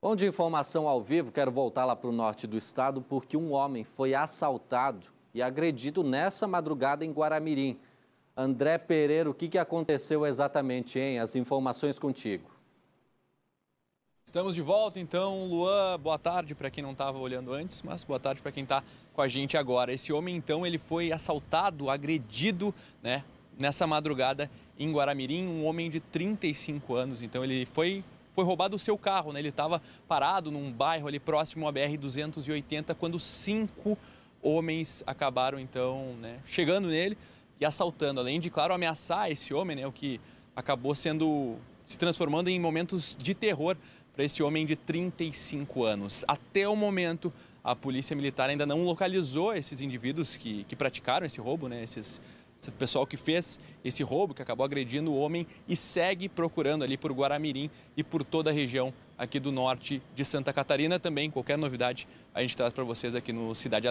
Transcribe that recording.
Bom de informação ao vivo, quero voltar lá para o norte do estado porque um homem foi assaltado e agredido nessa madrugada em Guaramirim. André Pereira, o que, que aconteceu exatamente, hein? As informações contigo. Estamos de volta então, Luan. Boa tarde para quem não estava olhando antes, mas boa tarde para quem está com a gente agora. Esse homem então, ele foi assaltado, agredido, né, nessa madrugada em Guaramirim, um homem de 35 anos. Então ele foi foi roubado o seu carro, né? Ele estava parado num bairro ali próximo à BR-280 quando cinco homens acabaram, então, né, chegando nele e assaltando. Além de, claro, ameaçar esse homem, né? O que acabou sendo se transformando em momentos de terror para esse homem de 35 anos. Até o momento, a polícia militar ainda não localizou esses indivíduos que, que praticaram esse roubo, né? Esses esse pessoal que fez esse roubo, que acabou agredindo o homem e segue procurando ali por Guaramirim e por toda a região aqui do norte de Santa Catarina também. Qualquer novidade a gente traz para vocês aqui no Cidade